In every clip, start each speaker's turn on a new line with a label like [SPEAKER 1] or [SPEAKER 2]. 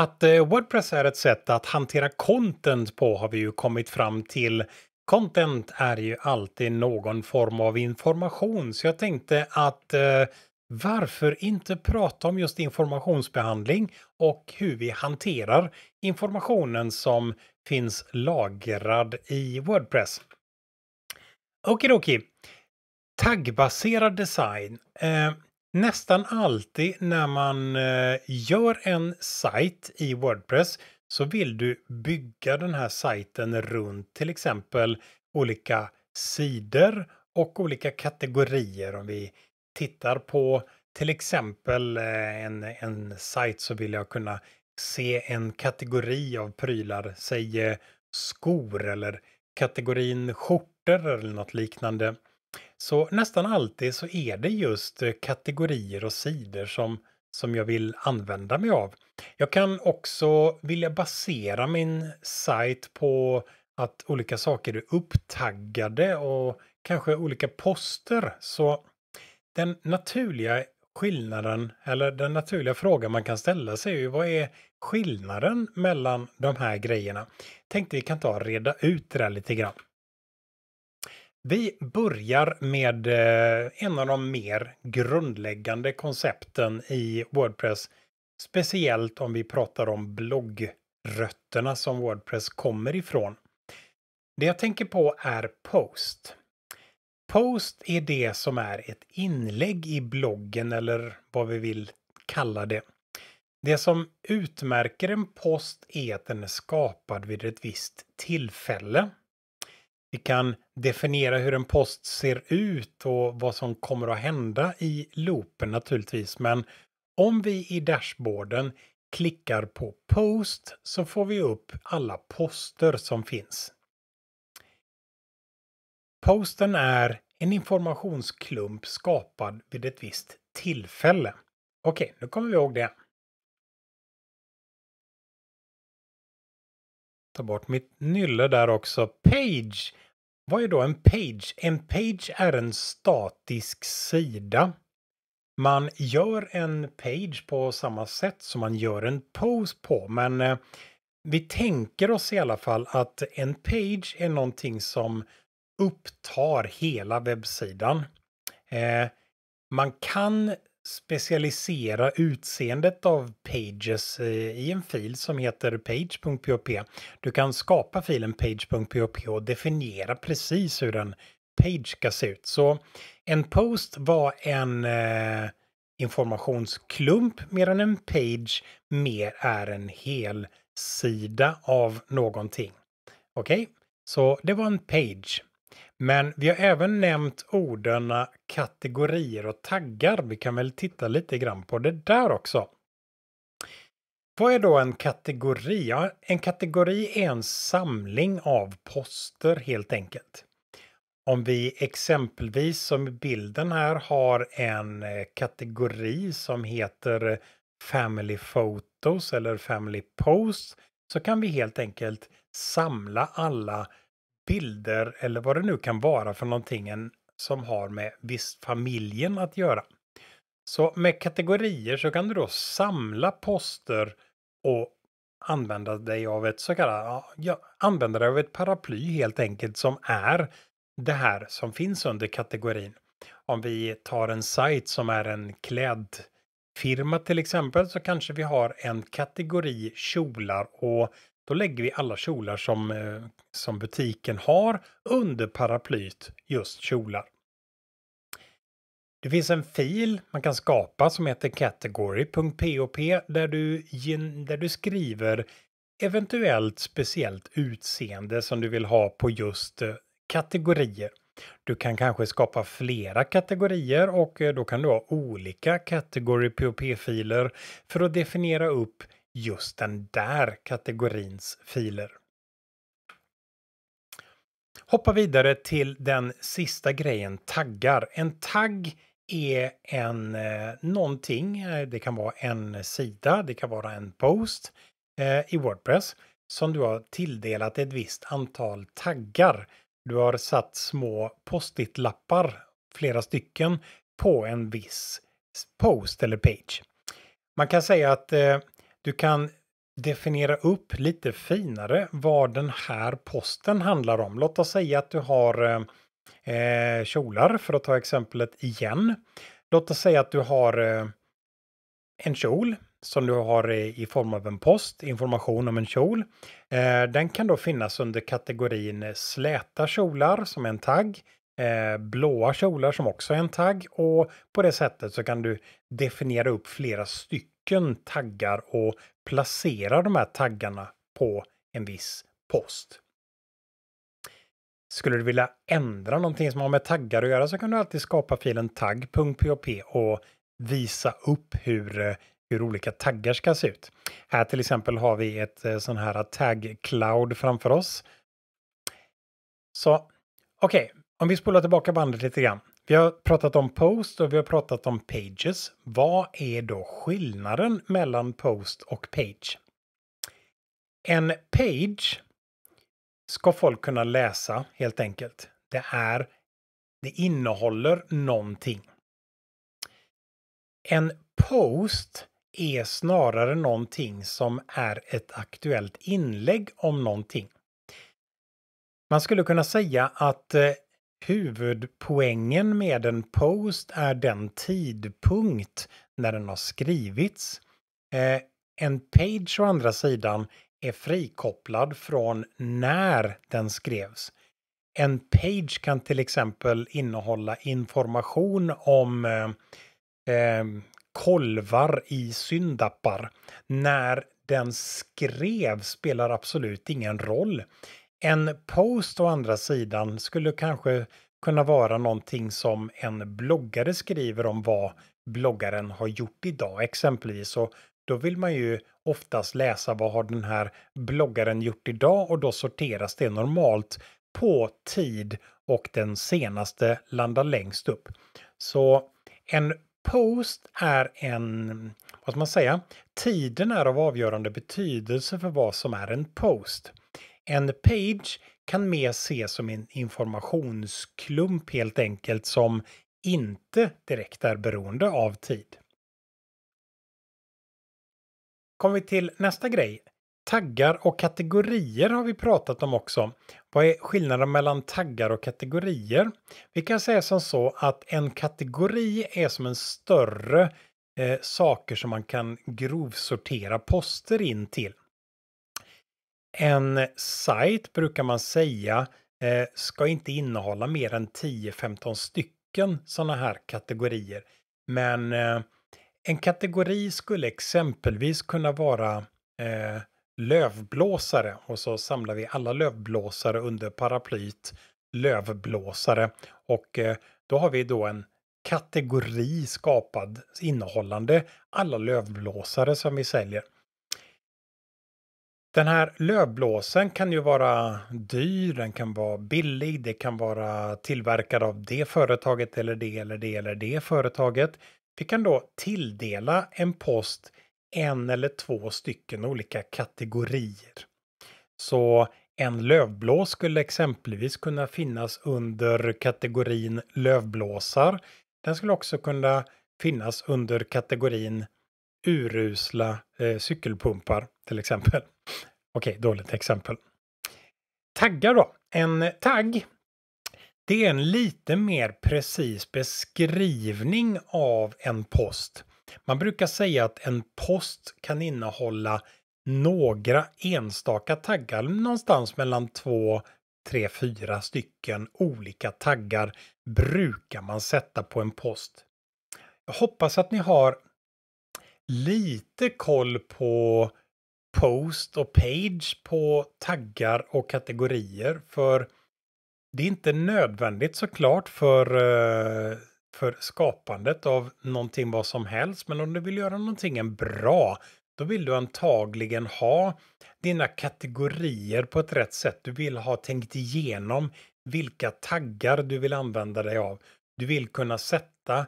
[SPEAKER 1] Att eh, Wordpress är ett sätt att hantera content på har vi ju kommit fram till. Content är ju alltid någon form av information, så jag tänkte att eh, varför inte prata om just informationsbehandling och hur vi hanterar informationen som finns lagrad i Wordpress. Okej, Taggbaserad design. Eh, nästan alltid när man eh, gör en sajt i Wordpress så vill du bygga den här sajten runt till exempel olika sidor och olika kategorier. Om vi tittar på till exempel eh, en, en sajt så vill jag kunna se en kategori av prylar, säg eh, skor eller kategorin skjortor eller något liknande. Så nästan alltid så är det just eh, kategorier och sidor som, som jag vill använda mig av. Jag kan också vilja basera min sajt på att olika saker är upptaggade och kanske olika poster. Så den naturliga skillnaden, eller den naturliga frågan man kan ställa sig är ju vad är skillnaden mellan de här grejerna? Tänkte vi kan ta och reda ut det där lite grann. Vi börjar med eh, en av de mer grundläggande koncepten i Wordpress. Speciellt om vi pratar om bloggrötterna som Wordpress kommer ifrån. Det jag tänker på är post. Post är det som är ett inlägg i bloggen eller vad vi vill kalla det. Det som utmärker en post är att den är skapad vid ett visst tillfälle. Vi kan definiera hur en post ser ut och vad som kommer att hända i loopen naturligtvis. Men om vi i dashboarden klickar på post så får vi upp alla poster som finns. Posten är en informationsklump skapad vid ett visst tillfälle. Okej, nu kommer vi ihåg det. ta bort mitt nylle där också. Page. Vad är då en page? En page är en statisk sida. Man gör en page på samma sätt som man gör en pose på, men eh, vi tänker oss i alla fall att en page är någonting som upptar hela webbsidan. Eh, man kan specialisera utseendet av Pages eh, i en fil som heter page.php. Du kan skapa filen page.php och definiera precis hur en page ska se ut. Så en post var en eh, informationsklump medan en page mer är en hel sida av någonting. Okej, okay? så det var en page. Men vi har även nämnt orden kategorier och taggar. Vi kan väl titta lite grann på det där också. Vad är då en kategori? Ja, en kategori är en samling av poster helt enkelt. Om vi exempelvis som i bilden här har en eh, kategori som heter eh, Family Photos eller Family Posts så kan vi helt enkelt samla alla bilder eller vad det nu kan vara för någonting som har med visst familjen att göra. Så med kategorier så kan du då samla poster och använda dig av ett så kallat, ja, använda dig av ett paraply helt enkelt som är det här som finns under kategorin. Om vi tar en sajt som är en klädfirma till exempel så kanske vi har en kategori kjolar och då lägger vi alla kjolar som, eh, som butiken har under paraplyt just kjolar. Det finns en fil man kan skapa som heter category.pop där du, där du skriver eventuellt speciellt utseende som du vill ha på just eh, kategorier. Du kan kanske skapa flera kategorier och eh, då kan du ha olika Category filer för att definiera upp just den där kategorins filer. Hoppa vidare till den sista grejen, taggar. En tagg är en eh, någonting, eh, det kan vara en sida, det kan vara en post eh, i Wordpress som du har tilldelat ett visst antal taggar. Du har satt små post-it-lappar, flera stycken, på en viss post eller page. Man kan säga att eh, du kan definiera upp lite finare vad den här posten handlar om. Låt oss säga att du har eh, eh, kjolar för att ta exemplet igen. Låt oss säga att du har eh, en kjol som du har i, i form av en post, information om en kjol. Eh, den kan då finnas under kategorin släta kjolar som är en tagg, eh, blåa kjolar som också är en tagg och på det sättet så kan du definiera upp flera stycken stycken taggar och placera de här taggarna på en viss post. Skulle du vilja ändra någonting som har med taggar att göra så kan du alltid skapa filen tagg.php och visa upp hur, eh, hur olika taggar ska se ut. Här till exempel har vi ett eh, sån här tag cloud framför oss. Så okej, okay, om vi spolar tillbaka bandet lite grann. Vi har pratat om post och vi har pratat om pages. Vad är då skillnaden mellan post och page? En page ska folk kunna läsa helt enkelt. Det är, det innehåller någonting. En post är snarare någonting som är ett aktuellt inlägg om någonting. Man skulle kunna säga att eh, huvudpoängen med en post är den tidpunkt när den har skrivits. Eh, en page å andra sidan är frikopplad från när den skrevs. En page kan till exempel innehålla information om eh, eh, kolvar i syndappar. När den skrev spelar absolut ingen roll. En post å andra sidan skulle kanske kunna vara någonting som en bloggare skriver om vad bloggaren har gjort idag exempelvis. Och då vill man ju oftast läsa vad har den här bloggaren gjort idag och då sorteras det normalt på tid och den senaste landar längst upp. Så en post är en, vad ska man säga, tiden är av avgörande betydelse för vad som är en post. En page kan mer ses som en informationsklump helt enkelt som inte direkt är beroende av tid. Kommer vi till nästa grej. Taggar och kategorier har vi pratat om också. Vad är skillnaden mellan taggar och kategorier? Vi kan säga som så att en kategori är som en större eh, saker som man kan grovsortera poster in till. En sajt brukar man säga eh, ska inte innehålla mer än 10-15 stycken sådana här kategorier. Men eh, en kategori skulle exempelvis kunna vara eh, lövblåsare och så samlar vi alla lövblåsare under paraplyt lövblåsare och då har vi då en kategori skapad innehållande alla lövblåsare som vi säljer. Den här lövblåsen kan ju vara dyr, den kan vara billig, det kan vara tillverkad av det företaget eller det eller det eller det företaget. Vi kan då tilldela en post en eller två stycken olika kategorier. Så en lövblås skulle exempelvis kunna finnas under kategorin lövblåsar. Den skulle också kunna finnas under kategorin urusla eh, cykelpumpar till exempel. Okej, okay, dåligt exempel. Taggar då. En tagg det är en lite mer precis beskrivning av en post. Man brukar säga att en post kan innehålla några enstaka taggar, någonstans mellan två, tre, fyra stycken olika taggar brukar man sätta på en post. Jag hoppas att ni har lite koll på post och page på taggar och kategorier. För det är inte nödvändigt såklart för, eh, för skapandet av någonting vad som helst. Men om du vill göra någonting bra, då vill du antagligen ha dina kategorier på ett rätt sätt. Du vill ha tänkt igenom vilka taggar du vill använda dig av. Du vill kunna sätta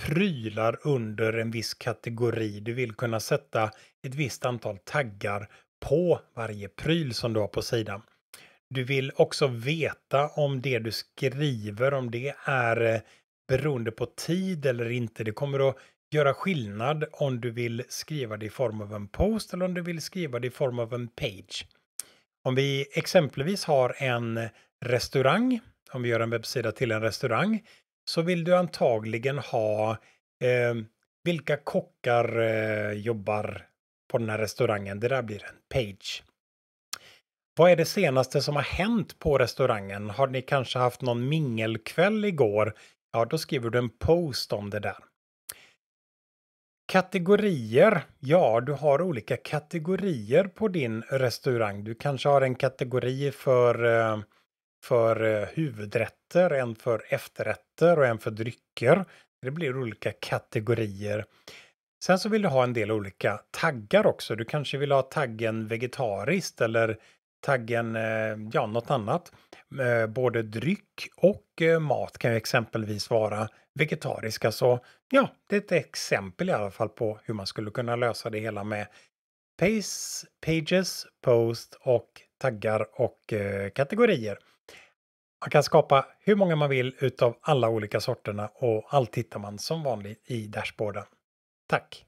[SPEAKER 1] prylar under en viss kategori. Du vill kunna sätta ett visst antal taggar på varje pryl som du har på sidan. Du vill också veta om det du skriver, om det är eh, beroende på tid eller inte. Det kommer att göra skillnad om du vill skriva det i form av en post eller om du vill skriva det i form av en page. Om vi exempelvis har en restaurang, om vi gör en webbsida till en restaurang, så vill du antagligen ha eh, vilka kockar eh, jobbar på den här restaurangen. Det där blir en page. Vad är det senaste som har hänt på restaurangen? Har ni kanske haft någon mingelkväll igår? Ja, då skriver du en post om det där. Kategorier. Ja, du har olika kategorier på din restaurang. Du kanske har en kategori för eh, för eh, huvudrätter, en för efterrätter och en för drycker. Det blir olika kategorier. Sen så vill du ha en del olika taggar också. Du kanske vill ha taggen vegetariskt eller taggen, eh, ja, något annat. Eh, både dryck och mat kan ju exempelvis vara vegetariska. Så ja, det är ett exempel i alla fall på hur man skulle kunna lösa det hela med pace, pages, post och taggar och kategorier. Man kan skapa hur många man vill utav alla olika sorterna och allt hittar man som vanligt i dashboarden. Tack!